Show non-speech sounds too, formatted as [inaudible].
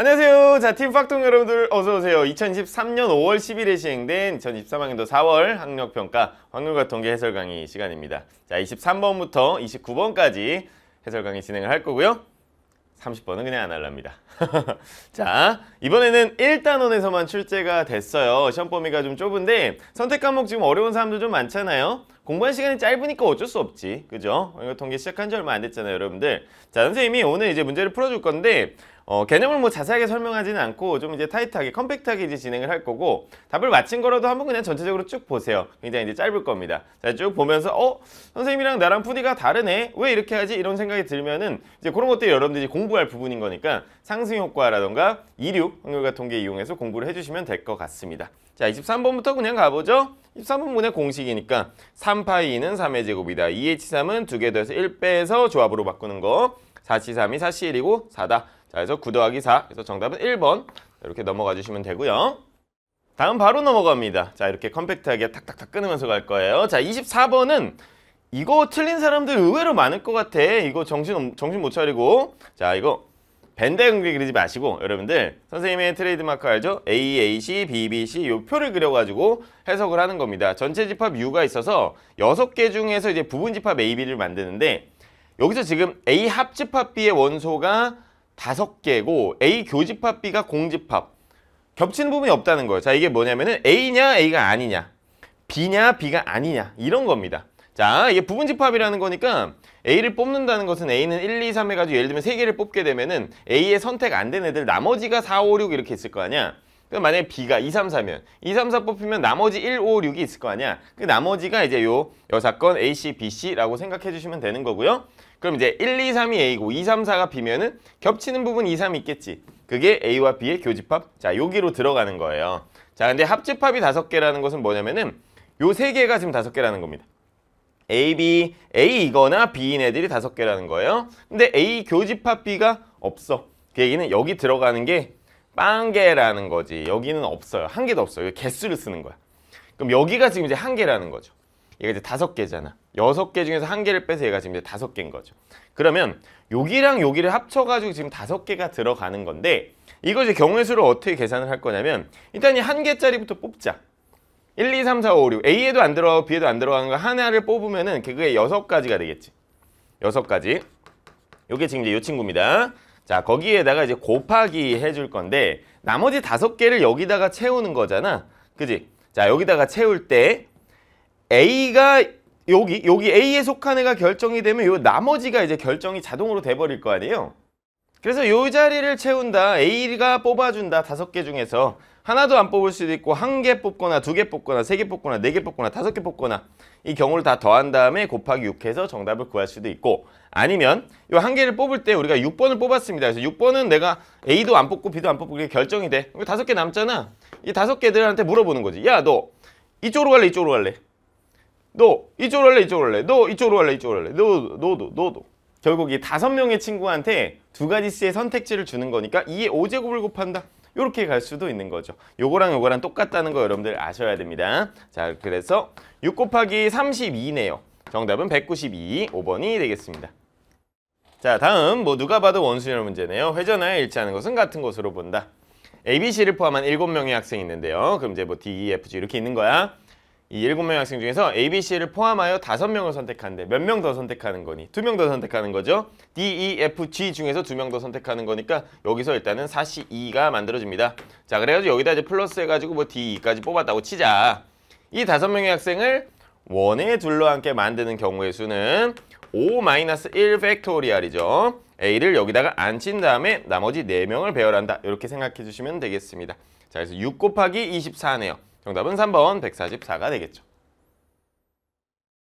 안녕하세요 자 팀팍통 여러분들 어서오세요 2023년 5월 11일에 시행된 2023학년도 4월 학력평가 확률과 통계 해설 강의 시간입니다 자 23번부터 29번까지 해설 강의 진행을 할 거고요 30번은 그냥 안 할랍니다. [laughs] 자, 이번에는 1단원에서만 출제가 됐어요. 시험 범위가 좀 좁은데 선택 과목 지금 어려운 사람들 좀 많잖아요. 공부한 시간이 짧으니까 어쩔 수 없지. 그죠? 이거 통계 시작한 지 얼마 안 됐잖아요, 여러분들. 자, 선생님이 오늘 이제 문제를 풀어줄 건데 어, 개념을 뭐 자세하게 설명하지는 않고 좀 이제 타이트하게 컴팩트하게 이제 진행을 할 거고 답을 맞힌 거라도 한번 그냥 전체적으로 쭉 보세요 굉장히 이제 짧을 겁니다 자쭉 보면서 어 선생님이랑 나랑 푸디가 다르네 왜 이렇게 하지 이런 생각이 들면은 이제 그런 것들이 여러분들이 공부할 부분인 거니까 상승 효과라던가 이륙 확률과 통계 이용해서 공부를 해주시면 될 것 같습니다 자, 23번부터 그냥 가보죠. 1 3번분의 공식이니까 3파이는 3의 제곱이다. 2h3은 2개 더해서 1 빼서 조합으로 바꾸는 거. 4c3이 4c1이고 4다. 자, 그래서 9 더하기 4. 그래서 정답은 1번. 이렇게 넘어가 주시면 되고요. 다음 바로 넘어갑니다. 자, 이렇게 컴팩트하게 탁탁탁 끊으면서 갈 거예요. 자, 24번은 이거 틀린 사람들 의외로 많을 것 같아. 이거 정신, 정신 못 차리고. 자, 이거 밴드 그리 그리지 마시고 여러분들 선생님의 트레이드마크 알죠? AAC, BBC 요 표를 그려가지고 해석을 하는 겁니다. 전체 집합 U가 있어서 여섯 개 중에서 이제 부분 집합 AB를 만드는데 여기서 지금 A 합집합 B의 원소가 다섯 개고 A 교집합 B가 공집합 겹치는 부분이 없다는 거예요. 자 이게 뭐냐면은 A냐 A가 아니냐 B냐 B가 아니냐 이런 겁니다. 자, 이게 부분 집합이라는 거니까 A를 뽑는다는 것은 A는 1, 2, 3 해가지고 예를 들면 3개를 뽑게 되면은 a 에 선택 안 된 애들 나머지가 4, 5, 6 이렇게 있을 거 아니야? 그럼 만약에 B가 2, 3, 4면 2, 3, 4 뽑히면 나머지 1, 5, 6이 있을 거 아니야? 그 나머지가 이제 요 여사건 A, C, B, C라고 생각해 주시면 되는 거고요. 그럼 이제 1, 2, 3이 A고 2, 3, 4가 B면은 겹치는 부분 2, 3 있겠지. 그게 A와 B의 교집합. 자, 여기로 들어가는 거예요. 자, 근데 합집합이 다섯 개라는 것은 뭐냐면은 요 세 개가 지금 다섯 개라는 겁니다. A, B, A이거나 B인 애들이 다섯 개라는 거예요. 근데 A 교집합 B가 없어. 그 얘기는 여기 들어가는 게 빵개라는 거지. 여기는 없어요. 한 개도 없어요. 개수를 쓰는 거야. 그럼 여기가 지금 이제 한 개라는 거죠. 얘가 이제 다섯 개잖아. 여섯 개 중에서 한 개를 빼서 얘가 지금 이제 다섯 개인 거죠. 그러면 여기랑 여기를 합쳐가지고 지금 다섯 개가 들어가는 건데 이거 이제 경우의 수를 어떻게 계산을 할 거냐면 일단 이 한 개짜리부터 뽑자. 1, 2, 3, 4, 5, 6 A에도 안 들어가고 B에도 안 들어가는 거 하나를 뽑으면 은 그게 여섯 가지가 되겠지 여섯 가지 요게 지금 이제 요 친구입니다 자 거기에다가 이제 곱하기 해줄 건데 나머지 다섯 개를 여기다가 채우는 거잖아 그지? 자 여기다가 채울 때 A가 여기 여기 A에 속한 애가 결정이 되면 요 나머지가 이제 결정이 자동으로 돼버릴 거 아니에요 그래서 요 자리를 채운다. A가 뽑아준다. 다섯 개 중에서 하나도 안 뽑을 수도 있고 한 개 뽑거나 두 개 뽑거나 세 개 뽑거나 네 개 뽑거나 다섯 개 뽑거나 이 경우를 다 더한 다음에 곱하기 6해서 정답을 구할 수도 있고 아니면 이 한 개를 뽑을 때 우리가 6번을 뽑았습니다. 그래서 6번은 내가 A도 안 뽑고 B도 안 뽑고 그게 결정이 돼. 다섯 개 남잖아. 이 다섯 개들한테 물어보는 거지. 야 너 이쪽으로 갈래 이쪽으로 갈래? 너 이쪽으로 갈래 이쪽으로 갈래? 너 이쪽으로 갈래 이쪽으로 갈래? 너 너도 너도 결국 이 다섯 명의 친구한테 두 가지 수의 선택지를 주는 거니까 2의 5제곱을 곱한다. 이렇게 갈 수도 있는 거죠. 요거랑 요거랑 똑같다는 거 여러분들 아셔야 됩니다. 자, 그래서 6 곱하기 32네요. 정답은 192, 5번이 되겠습니다. 자, 다음 뭐 누가 봐도 원수열 문제네요. 회전하여 일치하는 것은 같은 것으로 본다. ABC를 포함한 7명의 학생이 있는데요. 그럼 이제 뭐 D, E, F, G 이렇게 있는 거야. 이 7명 학생 중에서 A, B, C를 포함하여 5명을 선택하는데 몇 명 더 선택하는 거니? 2명 더 선택하는 거죠. D, E, F, G 중에서 2명 더 선택하는 거니까 여기서 일단은 42가 만들어집니다. 자, 그래가지고 여기다 이제 플러스 해가지고 뭐 D, E까지 뽑았다고 치자. 이 5명의 학생을 원에 둘러앉게 만드는 경우의 수는 5-1 팩토리알이죠. A를 여기다가 앉힌 다음에 나머지 4명을 배열한다. 이렇게 생각해 주시면 되겠습니다. 자, 그래서 6 곱하기 24네요. 정답은 3번 144가 되겠죠.